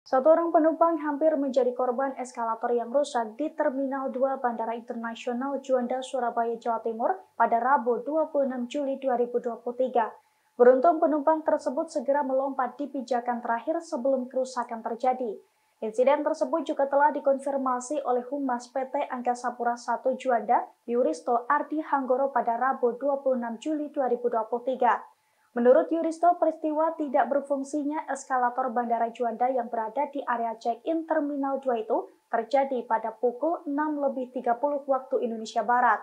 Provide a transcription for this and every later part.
Satu orang penumpang hampir menjadi korban eskalator yang rusak di Terminal 2 Bandara Internasional Juanda, Surabaya, Jawa Timur pada Rabu 26 Juli 2023. Beruntung penumpang tersebut segera melompat di pijakan terakhir sebelum kerusakan terjadi. Insiden tersebut juga telah dikonfirmasi oleh Humas PT Angkasa Pura 1 Juanda, Yuristo Ardi Hanggoro pada Rabu 26 Juli 2023. Menurut Yuristo, peristiwa tidak berfungsinya eskalator Bandara Juanda yang berada di area check-in Terminal 2 itu terjadi pada pukul lebih 6.30 waktu Indonesia Barat.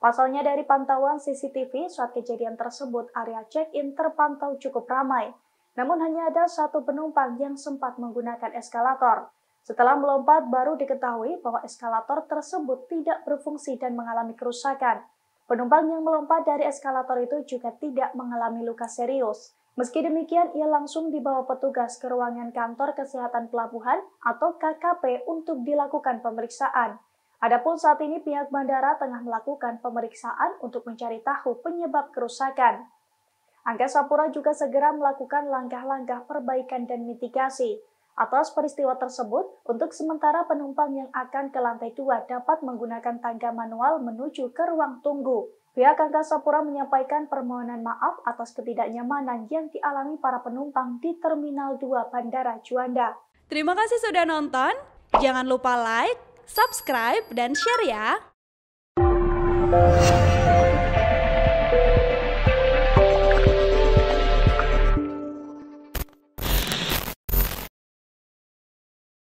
Pasalnya dari pantauan CCTV, saat kejadian tersebut area check-in terpantau cukup ramai. Namun hanya ada satu penumpang yang sempat menggunakan eskalator. Setelah melompat, baru diketahui bahwa eskalator tersebut tidak berfungsi dan mengalami kerusakan. Penumpang yang melompat dari eskalator itu juga tidak mengalami luka serius. Meski demikian, ia langsung dibawa petugas ke ruangan kantor kesehatan pelabuhan atau KKP untuk dilakukan pemeriksaan. Adapun saat ini pihak bandara tengah melakukan pemeriksaan untuk mencari tahu penyebab kerusakan. Angkasa Pura juga segera melakukan langkah-langkah perbaikan dan mitigasi. Atas peristiwa tersebut, untuk sementara penumpang yang akan ke lantai dua dapat menggunakan tangga manual menuju ke ruang tunggu. Pihak Angkasa Pura menyampaikan permohonan maaf atas ketidaknyamanan yang dialami para penumpang di Terminal 2 Bandara Juanda. Terima kasih sudah nonton. Jangan lupa like, subscribe, dan share ya.